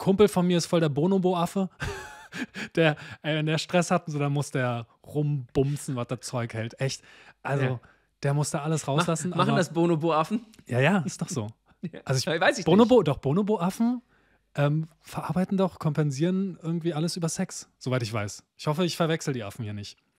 Kumpel von mir ist voll der Bonobo-Affe. der, ey, wenn der Stress hat, so, dann muss der rumbumsen, was das Zeug hält. Echt. Also, ja. der muss da alles rauslassen. Mach, machen aber, das Bonobo-Affen? Ja, ja, ist doch so. also ich, weiß ich Bonobo, nicht. doch, Bonobo-Affen ähm, verarbeiten doch, kompensieren irgendwie alles über Sex, soweit ich weiß. Ich hoffe, ich verwechsel die Affen hier nicht.